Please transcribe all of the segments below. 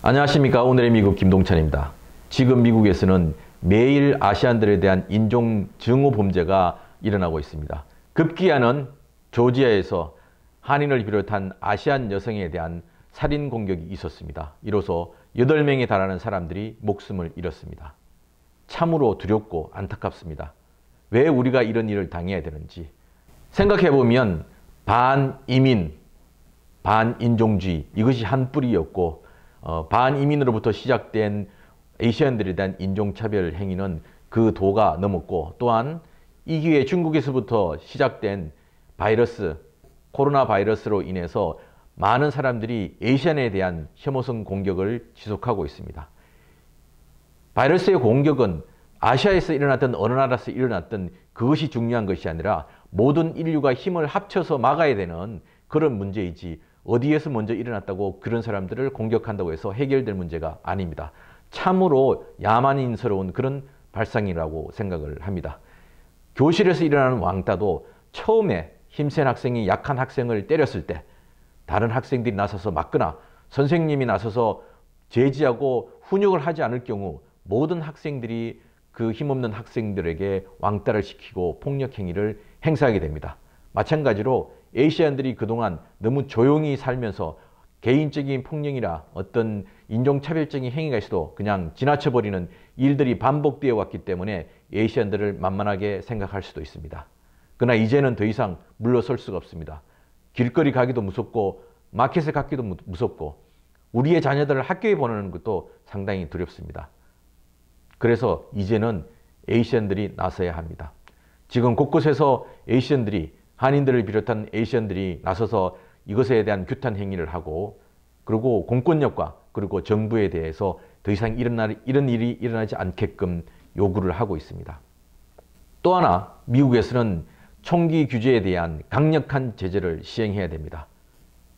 안녕하십니까. 오늘의 미국 김동찬입니다. 지금 미국에서는 매일 아시안들에 대한 인종 증오 범죄가 일어나고 있습니다. 급기야는 조지아에서 한인을 비롯한 아시안 여성에 대한 살인 공격이 있었습니다. 이로써 8명에 달하는 사람들이 목숨을 잃었습니다. 참으로 두렵고 안타깝습니다. 왜 우리가 이런 일을 당해야 되는지 생각해보면 반이민, 반인종주의 이것이 한 뿌리였고 어, 반이민으로부터 시작된 에이시안들에 대한 인종차별 행위는 그 도가 넘었고 또한 이 기회에 중국에서부터 시작된 바이러스, 코로나 바이러스로 인해서 많은 사람들이 에이시안에 대한 혐오성 공격을 지속하고 있습니다. 바이러스의 공격은 아시아에서 일어났던 어느 나라에서 일어났던 그것이 중요한 것이 아니라 모든 인류가 힘을 합쳐서 막아야 되는 그런 문제이지 어디에서 먼저 일어났다고 그런 사람들을 공격한다고 해서 해결될 문제가 아닙니다. 참으로 야만인스러운 그런 발상이라고 생각을 합니다. 교실에서 일어나는 왕따도 처음에 힘센 학생이 약한 학생을 때렸을 때 다른 학생들이 나서서 맞거나 선생님이 나서서 제지하고 훈육을 하지 않을 경우 모든 학생들이 그 힘없는 학생들에게 왕따를 시키고 폭력 행위를 행사하게 됩니다. 마찬가지로 에이시안들이 그동안 너무 조용히 살면서 개인적인 폭력이나 어떤 인종차별적인 행위가 있어도 그냥 지나쳐버리는 일들이 반복되어 왔기 때문에 에이시안들을 만만하게 생각할 수도 있습니다. 그러나 이제는 더 이상 물러설 수가 없습니다. 길거리 가기도 무섭고 마켓에 가기도 무섭고 우리의 자녀들을 학교에 보내는 것도 상당히 두렵습니다. 그래서 이제는 에이시안들이 나서야 합니다. 지금 곳곳에서 에이시안들이 한인들을 비롯한 에이션들이 나서서 이것에 대한 규탄 행위를 하고 그리고 공권력과 그리고 정부에 대해서 더 이상 일어날, 이런 일이 일어나지 않게끔 요구를 하고 있습니다. 또 하나 미국에서는 총기 규제에 대한 강력한 제재를 시행해야 됩니다.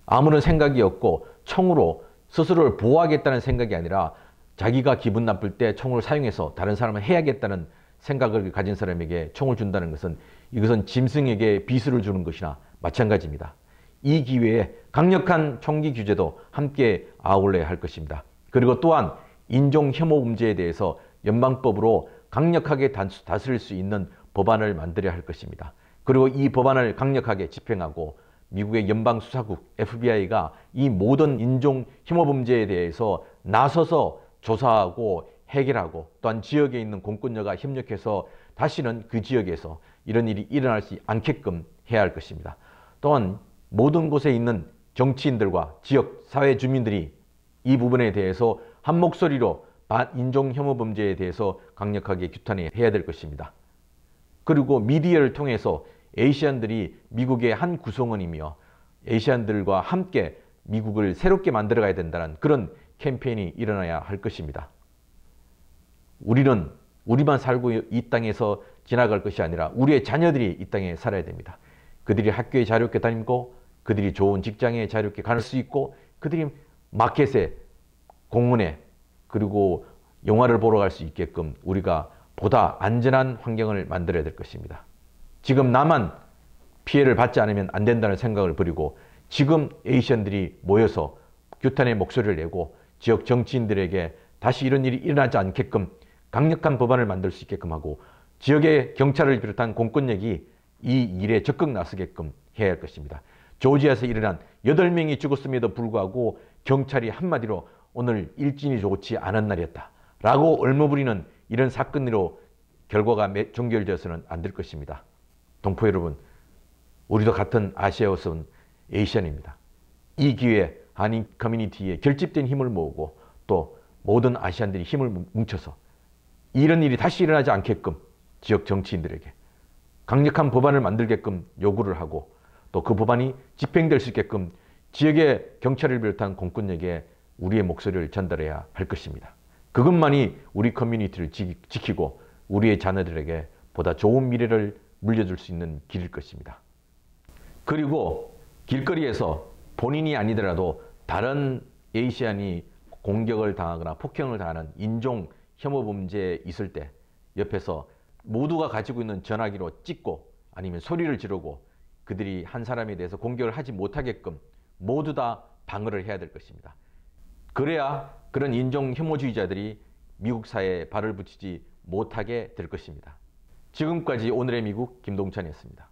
아무런 생각이 없고 총으로 스스로를 보호하겠다는 생각이 아니라 자기가 기분 나쁠 때 총을 사용해서 다른 사람을 해야겠다는 생각을 가진 사람에게 총을 준다는 것은 이것은 짐승에게 비수를 주는 것이나 마찬가지입니다. 이 기회에 강력한 총기 규제도 함께 아울러야 할 것입니다. 그리고 또한 인종 혐오 문제에 대해서 연방법으로 강력하게 다스릴 수 있는 법안을 만들어야 할 것입니다. 그리고 이 법안을 강력하게 집행하고 미국의 연방수사국 FBI가 이 모든 인종 혐오 범죄에 대해서 나서서 조사하고 해결하고 또한 지역에 있는 공권력과 협력해서 다시는 그 지역에서 이런 일이 일어날수 않게끔 해야 할 것입니다. 또한 모든 곳에 있는 정치인들과 지역 사회 주민들이 이 부분에 대해서 한 목소리로 인종 혐오 범죄에 대해서 강력하게 규탄해야 될 것입니다. 그리고 미디어를 통해서 에이시안들이 미국의 한 구성원이며 에이시안들과 함께 미국을 새롭게 만들어가야 된다는 그런 캠페인이 일어나야 할 것입니다. 우리는 우리만 살고 이 땅에서 지나갈 것이 아니라 우리의 자녀들이 이 땅에 살아야 됩니다. 그들이 학교에 자유롭게 다니고 그들이 좋은 직장에 자유롭게 갈 수 있고 그들이 마켓에 공원에 그리고 영화를 보러 갈 수 있게끔 우리가 보다 안전한 환경을 만들어야 될 것입니다. 지금 나만 피해를 받지 않으면 안 된다는 생각을 버리고 지금 에이션들이 모여서 규탄의 목소리를 내고 지역 정치인들에게 다시 이런 일이 일어나지 않게끔 강력한 법안을 만들 수 있게끔 하고 지역의 경찰을 비롯한 공권력이 이 일에 적극 나서게끔 해야 할 것입니다. 조지아에서 일어난 8명이 죽었음에도 불구하고 경찰이 한마디로 오늘 일진이 좋지 않은 날이었다. 라고 얼머부리는 이런 사건으로 결과가 종결되어서는 안 될 것입니다. 동포 여러분, 우리도 같은 아시아에서는 에이션입니다. 이 기회에 한인 커뮤니티에 결집된 힘을 모으고 또 모든 아시안들이 힘을 뭉쳐서 이런 일이 다시 일어나지 않게끔 지역 정치인들에게 강력한 법안을 만들게끔 요구를 하고 또 그 법안이 집행될 수 있게끔 지역의 경찰을 비롯한 공권력에 우리의 목소리를 전달해야 할 것입니다. 그것만이 우리 커뮤니티를 지키고 우리의 자녀들에게 보다 좋은 미래를 물려줄 수 있는 길일 것입니다. 그리고 길거리에서 본인이 아니더라도 다른 에이시안이 공격을 당하거나 폭행을 당하는 인종, 혐오 범죄 있을 때 옆에서 모두가 가지고 있는 전화기로 찍고 아니면 소리를 지르고 그들이 한 사람에 대해서 공격을 하지 못하게끔 모두 다 방어를 해야 될 것입니다. 그래야 그런 인종 혐오주의자들이 미국 사회에 발을 붙이지 못하게 될 것입니다. 지금까지 오늘의 미국 김동찬이었습니다.